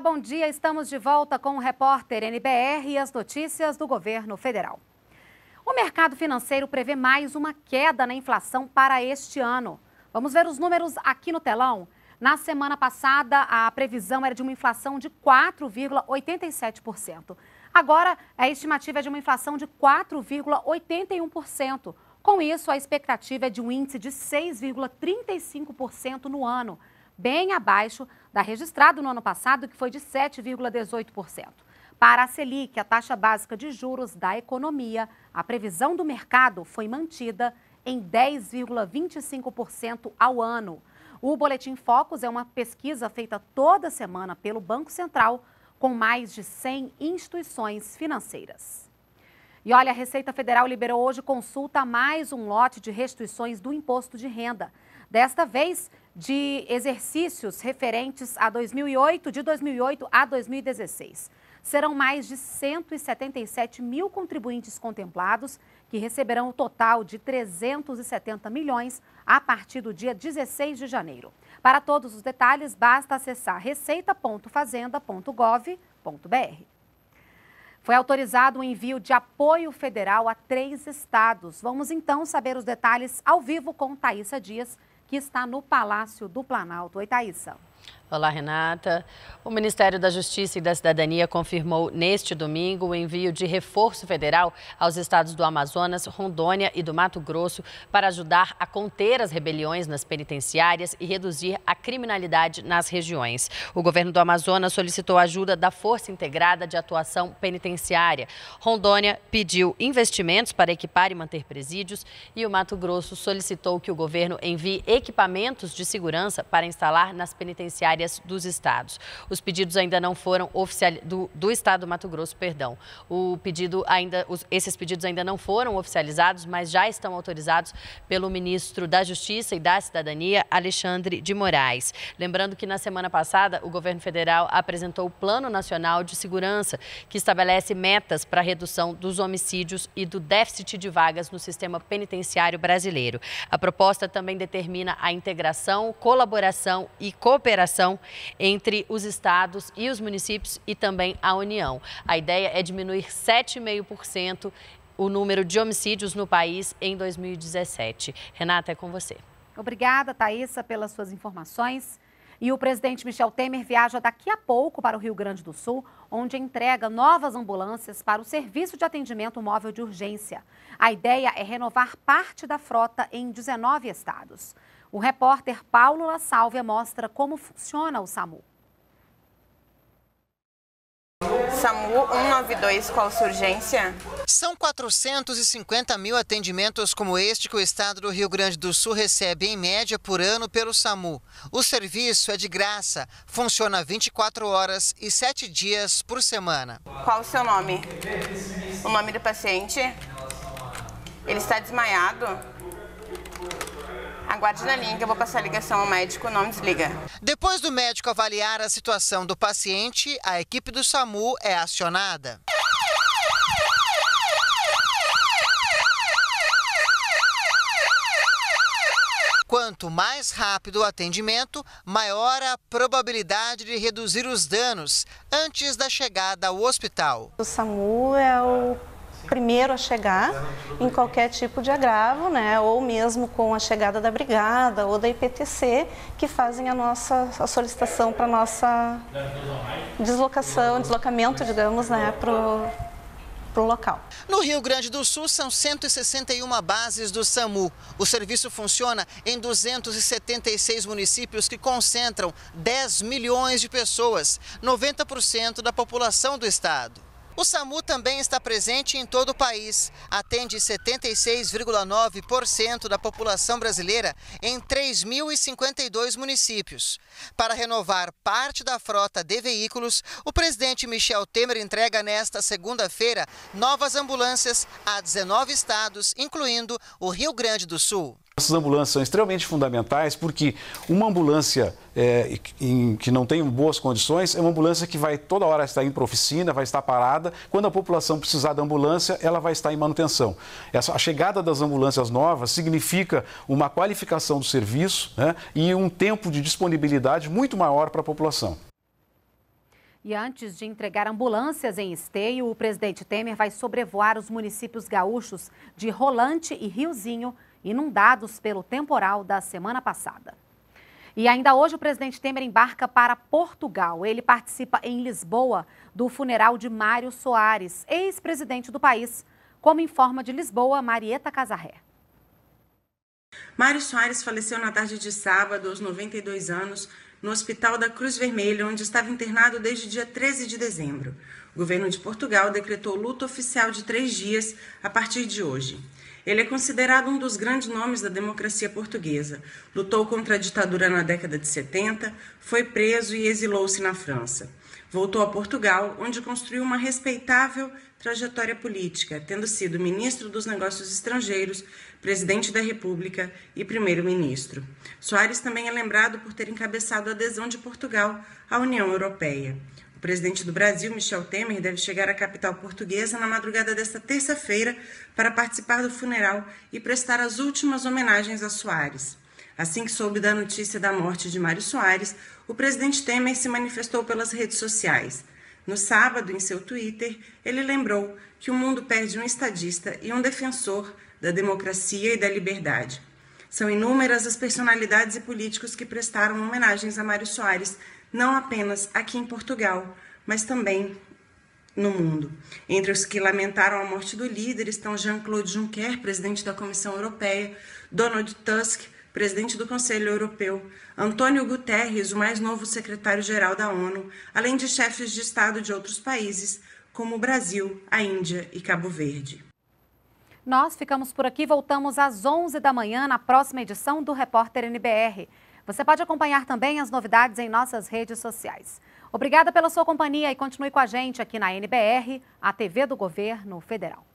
Olá, bom dia. Estamos de volta com o repórter NBR e as notícias do governo federal. O mercado financeiro prevê mais uma queda na inflação para este ano. Vamos ver os números aqui no telão. Na semana passada, a previsão era de uma inflação de 4,87%. Agora, a estimativa é de uma inflação de 4,81%. Com isso, a expectativa é de um índice de 6,35% no ano bem abaixo da registrada no ano passado, que foi de 7,18%. Para a Selic, a taxa básica de juros da economia, a previsão do mercado foi mantida em 10,25% ao ano. O Boletim Focus é uma pesquisa feita toda semana pelo Banco Central com mais de 100 instituições financeiras. E olha, a Receita Federal liberou hoje consulta a mais um lote de restituições do imposto de renda. Desta vez, de exercícios referentes a 2008, de 2008 a 2016. Serão mais de 177 mil contribuintes contemplados, que receberão o total de 370 milhões a partir do dia 16 de janeiro. Para todos os detalhes, basta acessar receita.fazenda.gov.br. Foi autorizado o envio de apoio federal a três estados. Vamos então saber os detalhes ao vivo com Thaisa Dias, que está no Palácio do Planalto. Oi, Thaisa. Olá, Renata. O Ministério da Justiça e da Cidadania confirmou neste domingo o envio de reforço federal aos estados do Amazonas, Rondônia e do Mato Grosso para ajudar a conter as rebeliões nas penitenciárias e reduzir a criminalidade nas regiões. O governo do Amazonas solicitou ajuda da Força Integrada de Atuação Penitenciária. Rondônia pediu investimentos para equipar e manter presídios e o Mato Grosso solicitou que o governo envie equipamentos de segurança para instalar nas penitenciárias rodoviárias dos estados. Os pedidos ainda não foram oficializados, do, do, estado do Mato Grosso, perdão. O pedido ainda, os, esses pedidos ainda não foram oficializados, mas já estão autorizados pelo ministro da Justiça e da Cidadania, Alexandre de Moraes. Lembrando que na semana passada, o governo federal apresentou o Plano Nacional de Segurança, que estabelece metas para a redução dos homicídios e do déficit de vagas no sistema penitenciário brasileiro. A proposta também determina a integração, colaboração e cooperação entre os estados e os municípios e também a União. A ideia é diminuir 7,5% o número de homicídios no país em 2017. Renata, é com você. Obrigada, Thaisa, pelas suas informações. E o presidente Michel Temer viaja daqui a pouco para o Rio Grande do Sul, onde entrega novas ambulâncias para o Serviço de Atendimento Móvel de Urgência. A ideia é renovar parte da frota em 19 estados. O repórter Paulo La Sálvia mostra como funciona o SAMU. SAMU 192, qual sua urgência? São 450 mil atendimentos como este que o estado do Rio Grande do Sul recebe em média por ano pelo SAMU. O serviço é de graça, funciona 24 horas e 7 dias por semana. Qual o seu nome? O nome do paciente? Ele está desmaiado? Aguarde na linha que eu vou passar a ligação ao médico, não desliga. Depois do médico avaliar a situação do paciente, a equipe do SAMU é acionada. Quanto mais rápido o atendimento, maior a probabilidade de reduzir os danos antes da chegada ao hospital. O SAMU é o primeiro a chegar ah, em qualquer tipo de agravo, né? ou mesmo com a chegada da Brigada ou da IPTC, que fazem a nossa a solicitação para nossa deslocação, deslocamento, digamos, né? Pro, local. No Rio Grande do Sul, são 161 bases do SAMU. O serviço funciona em 276 municípios que concentram 10 milhões de pessoas, 90% da população do estado. O SAMU também está presente em todo o país. Atende 76,9% da população brasileira em 3.052 municípios. Para renovar parte da frota de veículos, o presidente Michel Temer entrega nesta segunda-feira novas ambulâncias a 19 estados, incluindo o Rio Grande do Sul. Essas ambulâncias são extremamente fundamentais porque uma ambulância é, em, que não tem boas condições é uma ambulância que vai toda hora estar indo para oficina, vai estar parada. Quando a população precisar da ambulância, ela vai estar em manutenção. Essa, a chegada das ambulâncias novas significa uma qualificação do serviço né, e um tempo de disponibilidade muito maior para a população. E antes de entregar ambulâncias em esteio, o presidente Temer vai sobrevoar os municípios gaúchos de Rolante e Riozinho inundados pelo temporal da semana passada. E ainda hoje o presidente Temer embarca para Portugal. Ele participa em Lisboa do funeral de Mário Soares, ex-presidente do país, como informa de Lisboa Marieta Casarré. Mário Soares faleceu na tarde de sábado, aos 92 anos, no Hospital da Cruz Vermelha, onde estava internado desde dia 13 de dezembro. O governo de Portugal decretou luto oficial de três dias a partir de hoje. Ele é considerado um dos grandes nomes da democracia portuguesa. Lutou contra a ditadura na década de 70, foi preso e exilou-se na França. Voltou a Portugal, onde construiu uma respeitável trajetória política, tendo sido ministro dos Negócios Estrangeiros, presidente da República e primeiro-ministro. Soares também é lembrado por ter encabeçado a adesão de Portugal à União Europeia. O presidente do Brasil, Michel Temer, deve chegar à capital portuguesa na madrugada desta terça-feira para participar do funeral e prestar as últimas homenagens a Soares. Assim que soube da notícia da morte de Mário Soares, o presidente Temer se manifestou pelas redes sociais. No sábado, em seu Twitter, ele lembrou que o mundo perde um estadista e um defensor da democracia e da liberdade. São inúmeras as personalidades e políticos que prestaram homenagens a Mário Soares, não apenas aqui em Portugal, mas também no mundo. Entre os que lamentaram a morte do líder estão Jean-Claude Juncker, presidente da Comissão Europeia, Donald Tusk, presidente do Conselho Europeu, Antônio Guterres, o mais novo secretário-geral da ONU, além de chefes de Estado de outros países, como o Brasil, a Índia e Cabo Verde. Nós ficamos por aqui, voltamos às 11 da manhã na próxima edição do Repórter NBR. Você pode acompanhar também as novidades em nossas redes sociais. Obrigada pela sua companhia e continue com a gente aqui na NBR, a TV do Governo Federal.